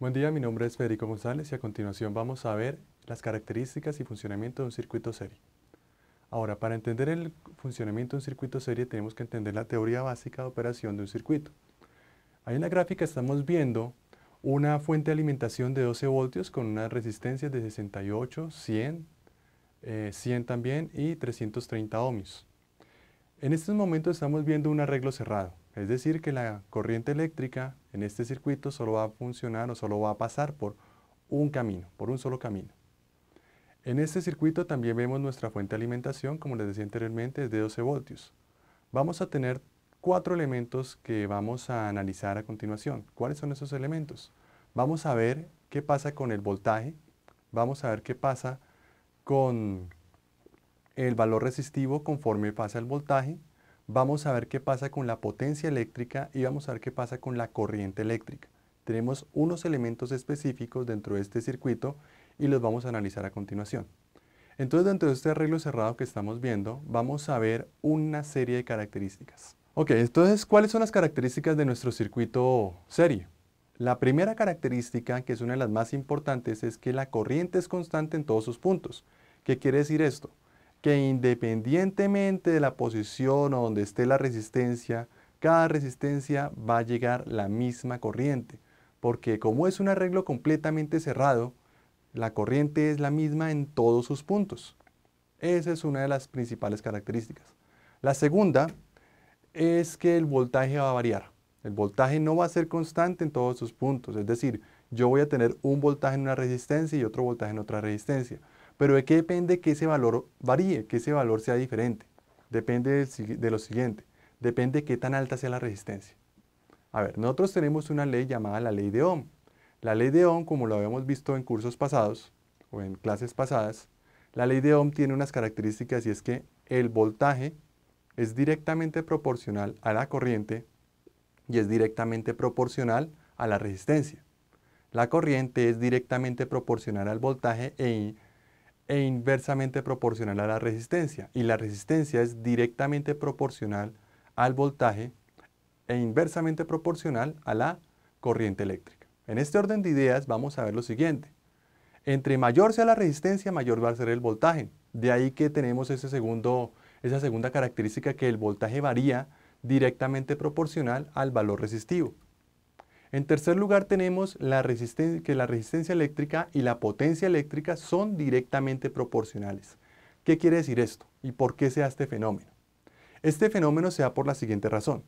Buen día, mi nombre es Federico González y a continuación vamos a ver las características y funcionamiento de un circuito serie. Ahora, para entender el funcionamiento de un circuito serie tenemos que entender la teoría básica de operación de un circuito. Ahí en la gráfica estamos viendo una fuente de alimentación de 12 voltios con una resistencia de 68, 100, 100 también y 330 ohmios. En estos momentos estamos viendo un arreglo cerrado. Es decir, que la corriente eléctrica en este circuito solo va a funcionar o solo va a pasar por un camino, por un solo camino. En este circuito también vemos nuestra fuente de alimentación, como les decía anteriormente, es de 12 voltios. Vamos a tener cuatro elementos que vamos a analizar a continuación. ¿Cuáles son esos elementos? Vamos a ver qué pasa con el voltaje, vamos a ver qué pasa con el valor resistivo conforme pasa el voltaje, vamos a ver qué pasa con la potencia eléctrica y vamos a ver qué pasa con la corriente eléctrica. Tenemos unos elementos específicos dentro de este circuito y los vamos a analizar a continuación. Entonces, dentro de este arreglo cerrado que estamos viendo, vamos a ver una serie de características. Ok, entonces, ¿cuáles son las características de nuestro circuito serie? La primera característica, que es una de las más importantes, es que la corriente es constante en todos sus puntos. ¿Qué quiere decir esto? que independientemente de la posición o donde esté la resistencia, cada resistencia va a llegar la misma corriente, porque como es un arreglo completamente cerrado, la corriente es la misma en todos sus puntos. Esa es una de las principales características. La segunda es que el voltaje va a variar. El voltaje no va a ser constante en todos sus puntos, es decir, yo voy a tener un voltaje en una resistencia y otro voltaje en otra resistencia pero de qué depende que ese valor varíe, que ese valor sea diferente. Depende de lo siguiente. Depende de qué tan alta sea la resistencia. A ver, nosotros tenemos una ley llamada la ley de Ohm. La ley de Ohm, como lo habíamos visto en cursos pasados o en clases pasadas, la ley de Ohm tiene unas características y es que el voltaje es directamente proporcional a la corriente y es directamente proporcional a la resistencia. La corriente es directamente proporcional al voltaje e e inversamente proporcional a la resistencia. Y la resistencia es directamente proporcional al voltaje e inversamente proporcional a la corriente eléctrica. En este orden de ideas vamos a ver lo siguiente. Entre mayor sea la resistencia, mayor va a ser el voltaje. De ahí que tenemos esa segunda característica que el voltaje varía directamente proporcional al valor resistivo. En tercer lugar tenemos que la resistencia eléctrica y la potencia eléctrica son directamente proporcionales. ¿Qué quiere decir esto y por qué se da este fenómeno? Este fenómeno se da por la siguiente razón.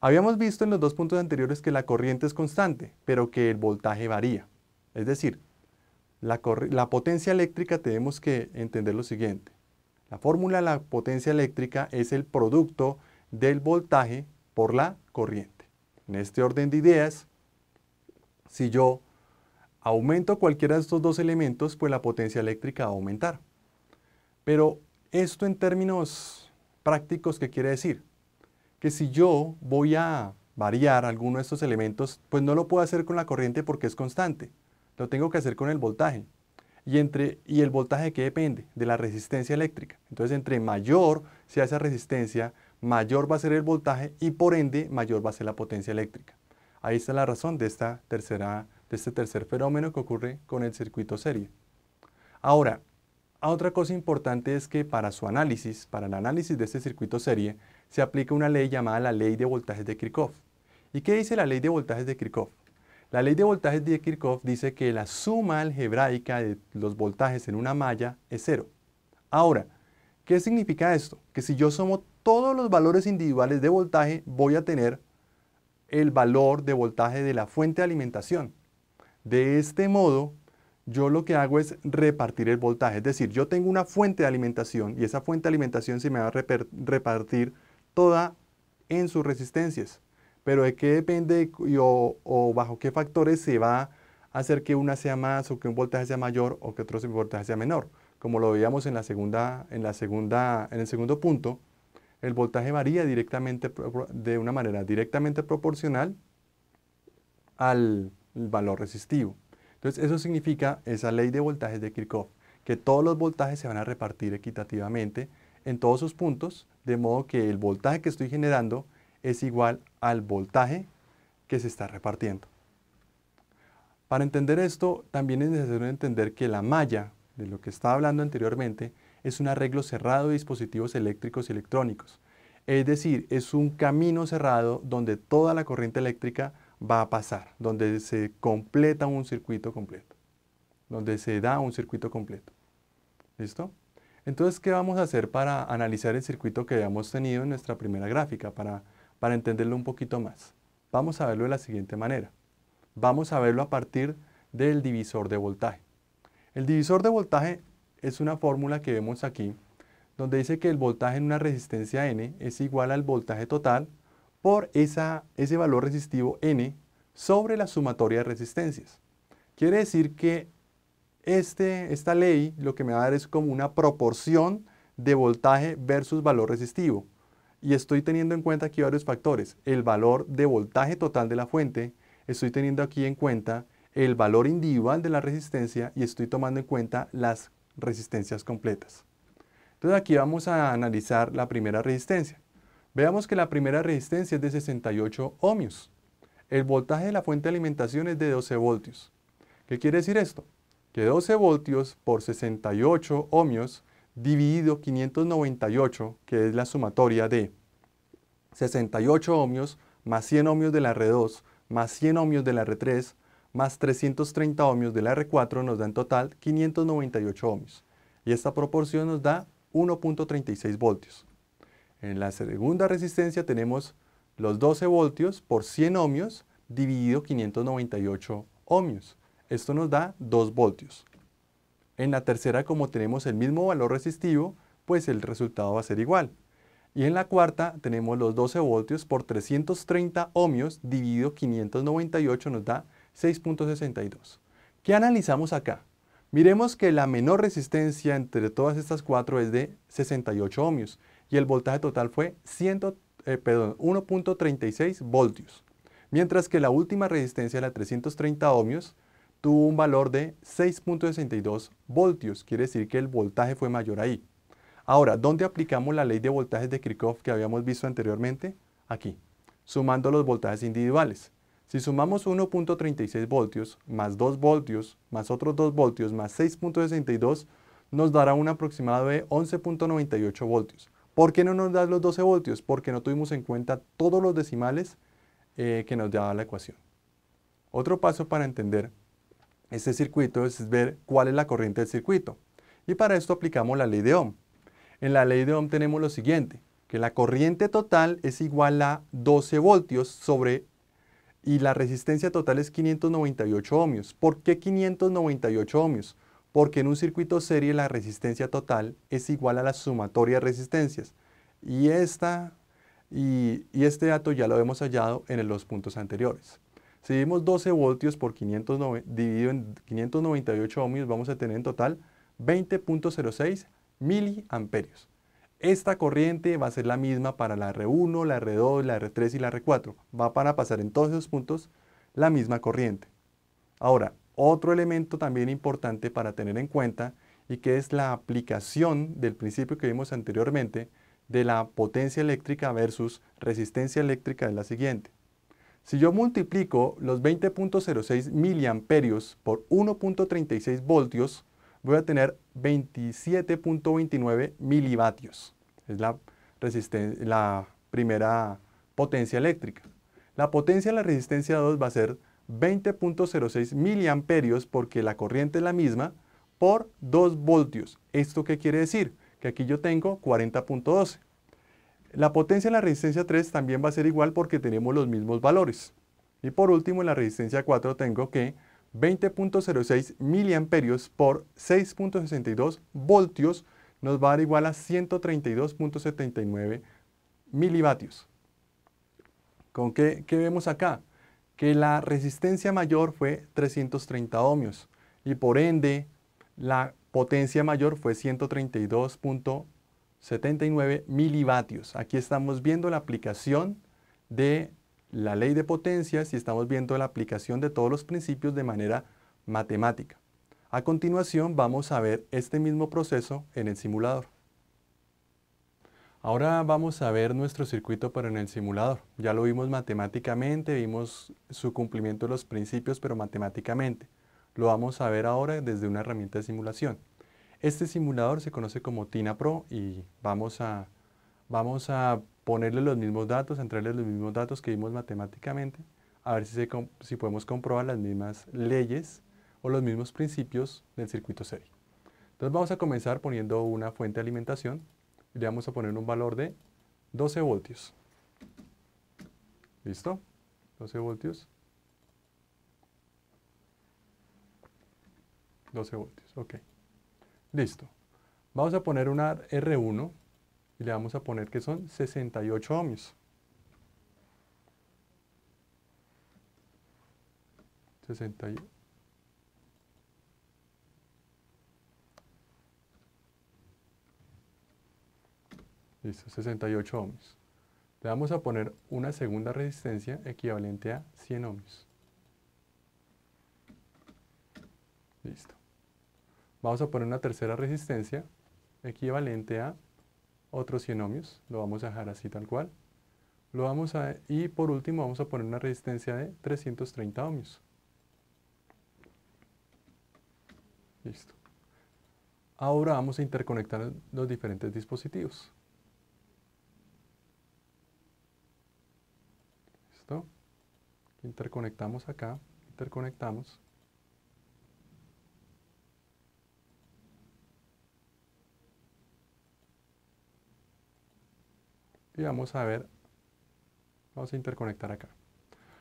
Habíamos visto en los dos puntos anteriores que la corriente es constante, pero que el voltaje varía. Es decir, la, la potencia eléctrica tenemos que entender lo siguiente. La fórmula de la potencia eléctrica es el producto del voltaje por la corriente. En este orden de ideas, si yo aumento cualquiera de estos dos elementos, pues la potencia eléctrica va a aumentar. Pero esto en términos prácticos, ¿qué quiere decir? Que si yo voy a variar alguno de estos elementos, pues no lo puedo hacer con la corriente porque es constante. Lo tengo que hacer con el voltaje. ¿Y, entre, y el voltaje qué depende? De la resistencia eléctrica. Entonces, entre mayor sea esa resistencia, mayor va a ser el voltaje y por ende mayor va a ser la potencia eléctrica. Ahí está la razón de, de este tercer fenómeno que ocurre con el circuito serie. Ahora, otra cosa importante es que para su análisis, para el análisis de este circuito serie, se aplica una ley llamada la ley de voltajes de Kirchhoff. ¿Y qué dice la ley de voltajes de Kirchhoff? La ley de voltajes de Kirchhoff dice que la suma algebraica de los voltajes en una malla es cero. Ahora, ¿qué significa esto? Que si yo sumo todos los valores individuales de voltaje, voy a tener el valor de voltaje de la fuente de alimentación. De este modo, yo lo que hago es repartir el voltaje. Es decir, yo tengo una fuente de alimentación y esa fuente de alimentación se me va a repartir toda en sus resistencias. Pero de qué depende o, bajo qué factores se va a hacer que una sea más o que un voltaje sea mayor o que otro voltaje sea menor. Como lo veíamos en, la segunda, en, la segunda, en el segundo punto, el voltaje varía directamente de una manera directamente proporcional al valor resistivo. Entonces, eso significa esa ley de voltajes de Kirchhoff, que todos los voltajes se van a repartir equitativamente en todos sus puntos, de modo que el voltaje que estoy generando es igual al voltaje que se está repartiendo. Para entender esto, también es necesario entender que la malla, de lo que estaba hablando anteriormente, es un arreglo cerrado de dispositivos eléctricos y electrónicos. Es decir, es un camino cerrado donde toda la corriente eléctrica va a pasar, donde se completa un circuito completo, donde se da un circuito completo. ¿Listo? Entonces, ¿qué vamos a hacer para analizar el circuito que habíamos tenido en nuestra primera gráfica, para, para entenderlo un poquito más? Vamos a verlo de la siguiente manera. Vamos a verlo a partir del divisor de voltaje. El divisor de voltaje es una fórmula que vemos aquí, donde dice que el voltaje en una resistencia N es igual al voltaje total por esa, ese valor resistivo N sobre la sumatoria de resistencias. Quiere decir que este, esta ley lo que me va a dar es como una proporción de voltaje versus valor resistivo. Y estoy teniendo en cuenta aquí varios factores. El valor de voltaje total de la fuente, estoy teniendo aquí en cuenta el valor individual de la resistencia y estoy tomando en cuenta las resistencias completas. Entonces aquí vamos a analizar la primera resistencia. Veamos que la primera resistencia es de 68 ohmios. El voltaje de la fuente de alimentación es de 12 voltios. ¿Qué quiere decir esto? Que 12 voltios por 68 ohmios dividido 598, que es la sumatoria de 68 ohmios más 100 ohmios de la R2 más 100 ohmios de la R3 más 330 ohmios de la R4 nos da en total 598 ohmios y esta proporción nos da 1.36 voltios. En la segunda resistencia tenemos los 12 voltios por 100 ohmios dividido 598 ohmios. Esto nos da 2 voltios. En la tercera, como tenemos el mismo valor resistivo, pues el resultado va a ser igual. Y en la cuarta tenemos los 12 voltios por 330 ohmios dividido 598 nos da 6.62. ¿Qué analizamos acá? Miremos que la menor resistencia entre todas estas cuatro es de 68 ohmios y el voltaje total fue 1.36 eh, voltios, mientras que la última resistencia, la 330 ohmios, tuvo un valor de 6.62 voltios, quiere decir que el voltaje fue mayor ahí. Ahora, ¿dónde aplicamos la ley de voltajes de Kirchhoff que habíamos visto anteriormente? Aquí, sumando los voltajes individuales. Si sumamos 1.36 voltios más 2 voltios más otros 2 voltios más 6.62 nos dará un aproximado de 11.98 voltios. ¿Por qué no nos da los 12 voltios? Porque no tuvimos en cuenta todos los decimales eh, que nos daba la ecuación. Otro paso para entender este circuito es ver cuál es la corriente del circuito. Y para esto aplicamos la ley de Ohm. En la ley de Ohm tenemos lo siguiente, que la corriente total es igual a 12 voltios sobre y la resistencia total es 598 ohmios. ¿Por qué 598 ohmios? Porque en un circuito serie la resistencia total es igual a la sumatoria de resistencias. Y, esta, y, este dato ya lo hemos hallado en los puntos anteriores. Si dividimos 12 voltios por dividido en 598 ohmios, vamos a tener en total 20.06 miliamperios. Esta corriente va a ser la misma para la R1, la R2, la R3 y la R4. Va para pasar en todos esos puntos la misma corriente. Ahora, otro elemento también importante para tener en cuenta y que es la aplicación del principio que vimos anteriormente de la potencia eléctrica versus resistencia eléctrica es la siguiente. Si yo multiplico los 20.06 miliamperios por 1.36 voltios, voy a tener 27.29 milivatios es la, la primera potencia eléctrica. La potencia de la resistencia 2 va a ser 20.06 miliamperios porque la corriente es la misma por 2 voltios. ¿Esto qué quiere decir? Que aquí yo tengo 40.12. La potencia en la resistencia 3 también va a ser igual porque tenemos los mismos valores. Y por último, en la resistencia 4 tengo que 20.06 miliamperios por 6.62 voltios nos va a dar igual a 132.79 milivatios. ¿Con qué, vemos acá? Que la resistencia mayor fue 330 ohmios y por ende la potencia mayor fue 132.79 milivatios. Aquí estamos viendo la aplicación de la ley de potencias y estamos viendo la aplicación de todos los principios de manera matemática. A continuación vamos a ver este mismo proceso en el simulador. Ahora vamos a ver nuestro circuito pero en el simulador. Ya lo vimos matemáticamente, vimos su cumplimiento de los principios pero matemáticamente. Lo vamos a ver ahora desde una herramienta de simulación. Este simulador se conoce como TINA Pro y vamos a, vamos a ponerle los mismos datos, a entrarle los mismos datos que vimos matemáticamente, a ver si podemos comprobar las mismas leyes o los mismos principios del circuito serie. Entonces vamos a comenzar poniendo una fuente de alimentación y le vamos a poner un valor de 12 voltios. ¿Listo? 12 voltios. 12 voltios, ok. Listo. Vamos a poner una R1 y le vamos a poner que son 68 ohmios. 68 Listo, 68 ohmios. Le vamos a poner una segunda resistencia equivalente a 100 ohmios. Listo. Vamos a poner una tercera resistencia equivalente a otros 100 ohmios. Lo vamos a dejar así tal cual. Lo vamos a, y por último vamos a poner una resistencia de 330 ohmios. Listo. Ahora vamos a interconectar los diferentes dispositivos. Interconectamos acá, interconectamos. Y vamos a ver, vamos a interconectar acá.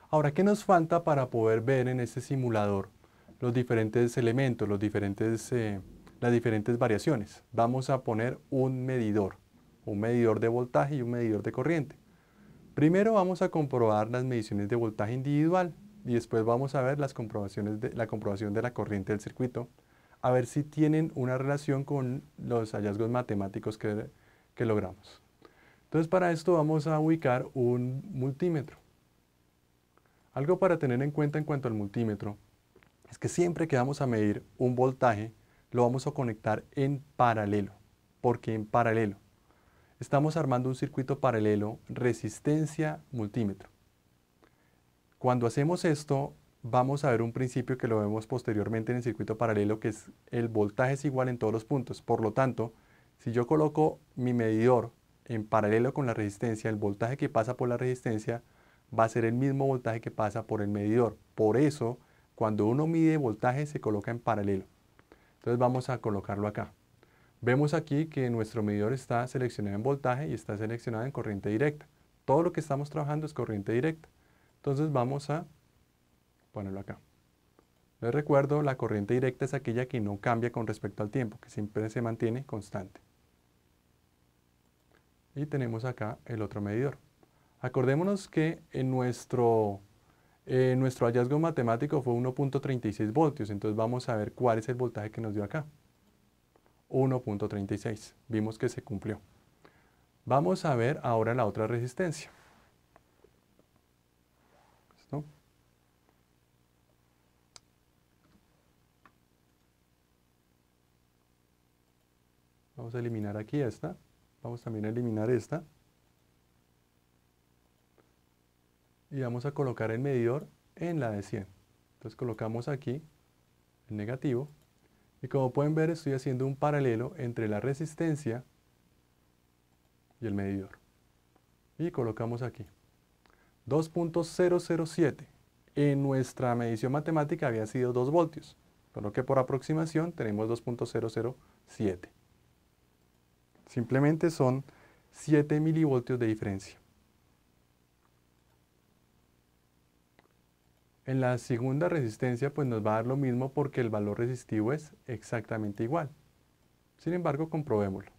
Ahora, ¿qué nos falta para poder ver en este simulador los diferentes elementos, los diferentes, eh, las diferentes variaciones? Vamos a poner un medidor, un medidor de voltaje y un medidor de corriente. Primero vamos a comprobar las mediciones de voltaje individual y después vamos a ver las comprobaciones la comprobación de la corriente del circuito, a ver si tienen una relación con los hallazgos matemáticos que, que logramos. Entonces para esto vamos a ubicar un multímetro. Algo para tener en cuenta en cuanto al multímetro es que siempre que vamos a medir un voltaje, lo vamos a conectar en paralelo. porque en paralelo? estamos armando un circuito paralelo resistencia multímetro. Cuando hacemos esto, vamos a ver un principio que lo vemos posteriormente en el circuito paralelo, que es el voltaje es igual en todos los puntos. Por lo tanto, si yo coloco mi medidor en paralelo con la resistencia, el voltaje que pasa por la resistencia va a ser el mismo voltaje que pasa por el medidor. Por eso, cuando uno mide voltaje, se coloca en paralelo. Entonces vamos a colocarlo acá. Vemos aquí que nuestro medidor está seleccionado en voltaje y está seleccionado en corriente directa. Todo lo que estamos trabajando es corriente directa. Entonces vamos a ponerlo acá. Les recuerdo, la corriente directa es aquella que no cambia con respecto al tiempo, que siempre se mantiene constante. Y tenemos acá el otro medidor. Acordémonos que en nuestro, eh, nuestro hallazgo matemático fue 1.36 voltios, entonces vamos a ver cuál es el voltaje que nos dio acá. 1.36. Vimos que se cumplió. Vamos a ver ahora la otra resistencia. Vamos a eliminar aquí esta. Vamos también a eliminar esta. Y vamos a colocar el medidor en la de 100. Entonces colocamos aquí el negativo y como pueden ver, estoy haciendo un paralelo entre la resistencia y el medidor. Y colocamos aquí. 2.007. En nuestra medición matemática había sido 2 voltios, con lo que por aproximación tenemos 2.007. Simplemente son 7 milivoltios de diferencia. En la segunda resistencia pues nos va a dar lo mismo porque el valor resistivo es exactamente igual. Sin embargo, comprobémoslo.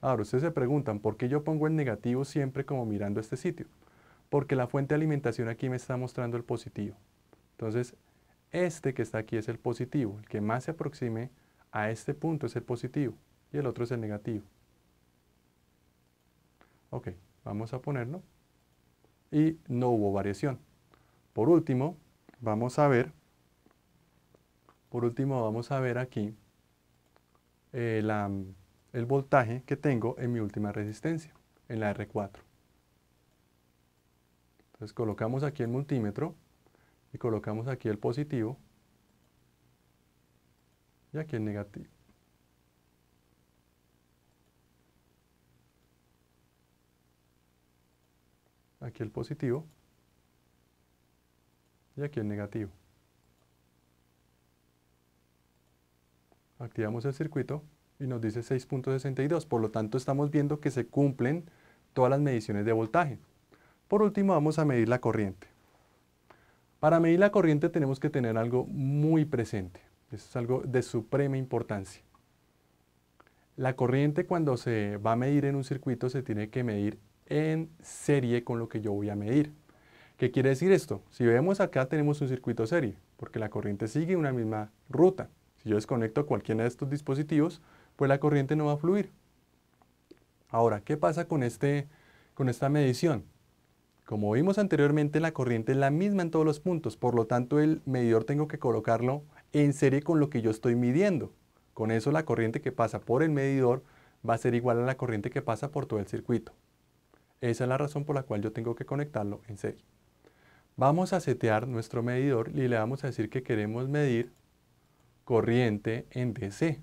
Ahora, ustedes se preguntan, ¿por qué yo pongo el negativo siempre como mirando este sitio? Porque la fuente de alimentación aquí me está mostrando el positivo. Entonces, este que está aquí es el positivo. El que más se aproxime a este punto es el positivo y el otro es el negativo. Ok, vamos a ponerlo y no hubo variación. Por último, vamos a ver, por último vamos a ver aquí eh, el voltaje que tengo en mi última resistencia, en la R4. Entonces colocamos aquí el multímetro y colocamos aquí el positivo y aquí el negativo. aquí el positivo y aquí el negativo. Activamos el circuito y nos dice 6.62, por lo tanto estamos viendo que se cumplen todas las mediciones de voltaje. Por último vamos a medir la corriente. Para medir la corriente tenemos que tener algo muy presente, es algo de suprema importancia. La corriente cuando se va a medir en un circuito se tiene que medir en serie con lo que yo voy a medir. ¿Qué quiere decir esto? Si vemos acá tenemos un circuito serie, porque la corriente sigue una misma ruta. Si yo desconecto cualquiera de estos dispositivos, pues la corriente no va a fluir. Ahora, ¿qué pasa con, este, con esta medición? Como vimos anteriormente, la corriente es la misma en todos los puntos, por lo tanto el medidor tengo que colocarlo en serie con lo que yo estoy midiendo. Con eso la corriente que pasa por el medidor va a ser igual a la corriente que pasa por todo el circuito. Esa es la razón por la cual yo tengo que conectarlo en serie. Vamos a setear nuestro medidor y le vamos a decir que queremos medir corriente en DC.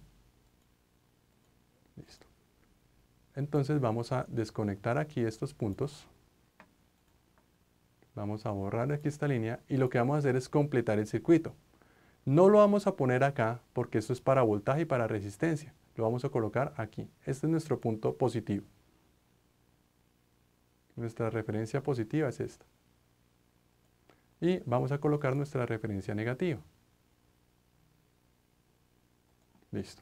Listo. Entonces vamos a desconectar aquí estos puntos. Vamos a borrar aquí esta línea y lo que vamos a hacer es completar el circuito. No lo vamos a poner acá porque esto es para voltaje y para resistencia. Lo vamos a colocar aquí. Este es nuestro punto positivo. Nuestra referencia positiva es esta. Y vamos a colocar nuestra referencia negativa. Listo.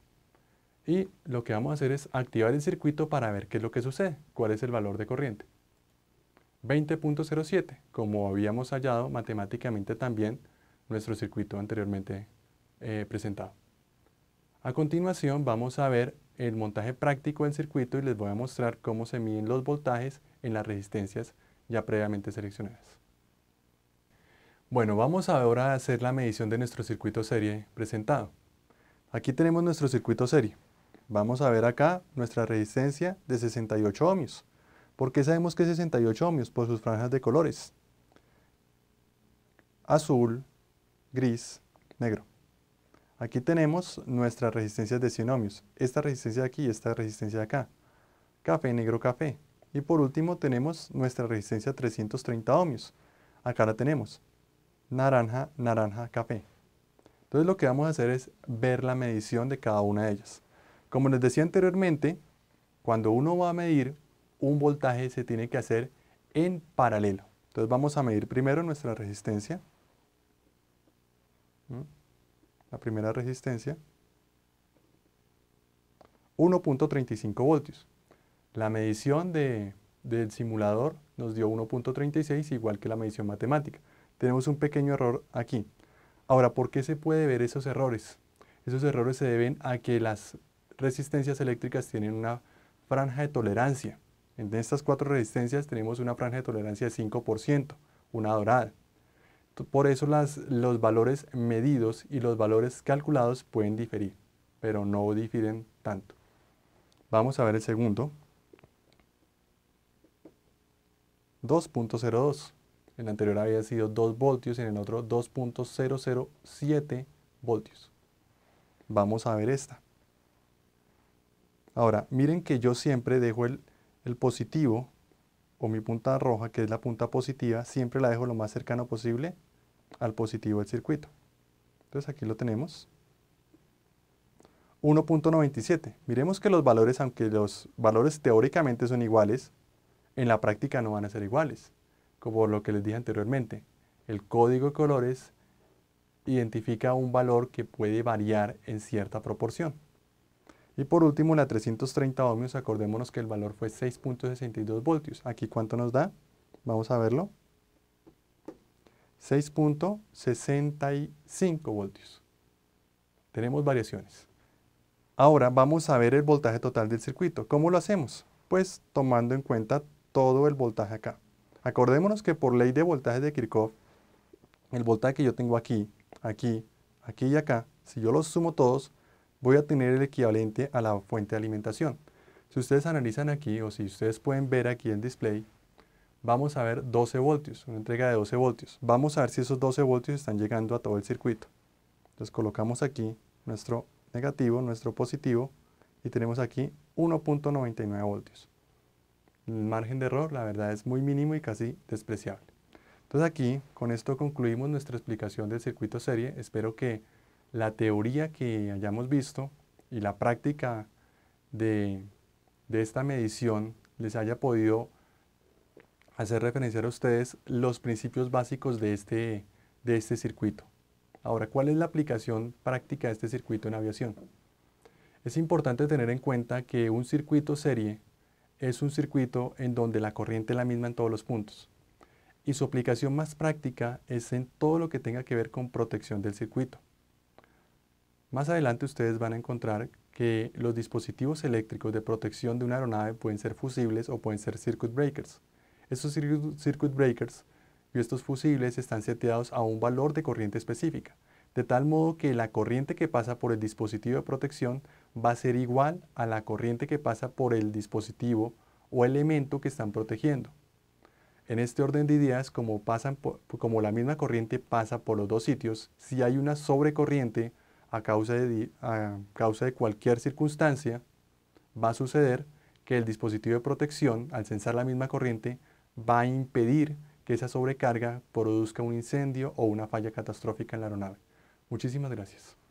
Y lo que vamos a hacer es activar el circuito para ver qué es lo que sucede, cuál es el valor de corriente. 20.07, como habíamos hallado matemáticamente también nuestro circuito anteriormente eh, presentado. A continuación vamos a ver el montaje práctico del circuito y les voy a mostrar cómo se miden los voltajes en las resistencias ya previamente seleccionadas. Bueno, vamos ahora a hacer la medición de nuestro circuito serie presentado. Aquí tenemos nuestro circuito serie. Vamos a ver acá nuestra resistencia de 68 ohmios. ¿Por qué sabemos que es 68 ohmios? Por sus franjas de colores. Azul, gris, negro. Aquí tenemos nuestras resistencias de 100 ohmios, Esta resistencia de aquí y esta resistencia de acá. Café, negro, café. Y por último tenemos nuestra resistencia 330 ohmios. Acá la tenemos. Naranja, naranja, café. Entonces lo que vamos a hacer es ver la medición de cada una de ellas. Como les decía anteriormente, cuando uno va a medir un voltaje se tiene que hacer en paralelo. Entonces vamos a medir primero nuestra resistencia. ¿Mm? la primera resistencia, 1.35 voltios. La medición del simulador nos dio 1.36, igual que la medición matemática. Tenemos un pequeño error aquí. Ahora, ¿por qué se puede ver esos errores? Esos errores se deben a que las resistencias eléctricas tienen una franja de tolerancia. En estas cuatro resistencias tenemos una franja de tolerancia de 5%, una dorada. Por eso los valores medidos y los valores calculados pueden diferir, pero no difieren tanto. Vamos a ver el segundo. 2.02. El anterior había sido 2 voltios y en el otro 2.007 voltios. Vamos a ver esta. Ahora, miren que yo siempre dejo el, el positivo o mi punta roja, que es la punta positiva, siempre la dejo lo más cercano posible al positivo del circuito. Entonces aquí lo tenemos. 1.97. Miremos que los valores, aunque los valores teóricamente son iguales, en la práctica no van a ser iguales. Como lo que les dije anteriormente, el código de colores identifica un valor que puede variar en cierta proporción. Y por último, la 330 ohmios, acordémonos que el valor fue 6.62 voltios. ¿Aquí cuánto nos da? Vamos a verlo. 6.65 voltios. Tenemos variaciones. Ahora vamos a ver el voltaje total del circuito. ¿Cómo lo hacemos? Pues tomando en cuenta todo el voltaje acá. Acordémonos que por ley de voltaje de Kirchhoff, el voltaje que yo tengo aquí, aquí, aquí y acá, si yo los sumo todos, voy a tener el equivalente a la fuente de alimentación. Si ustedes analizan aquí o si ustedes pueden ver aquí el display, vamos a ver 12 voltios, una entrega de 12 voltios. Vamos a ver si esos 12 voltios están llegando a todo el circuito. Entonces colocamos aquí nuestro negativo, nuestro positivo y tenemos aquí 1.99 voltios. El margen de error la verdad es muy mínimo y casi despreciable. Entonces aquí con esto concluimos nuestra explicación del circuito serie. Espero que la teoría que hayamos visto y la práctica de, esta medición les haya podido hacer referenciar a ustedes los principios básicos este, de este circuito. Ahora, ¿cuál es la aplicación práctica de este circuito en aviación? Es importante tener en cuenta que un circuito serie es un circuito en donde la corriente es la misma en todos los puntos. Y su aplicación más práctica es en todo lo que tenga que ver con protección del circuito. Más adelante ustedes van a encontrar que los dispositivos eléctricos de protección de una aeronave pueden ser fusibles o pueden ser circuit breakers. Estos circuit breakers y estos fusibles están seteados a un valor de corriente específica, de tal modo que la corriente que pasa por el dispositivo de protección va a ser igual a la corriente que pasa por el dispositivo o elemento que están protegiendo. En este orden de ideas, como, pasan como la misma corriente pasa por los dos sitios, si hay una sobrecorriente, a causa de, causa de cualquier circunstancia, va a suceder que el dispositivo de protección, al censar la misma corriente, va a impedir que esa sobrecarga produzca un incendio o una falla catastrófica en la aeronave. Muchísimas gracias.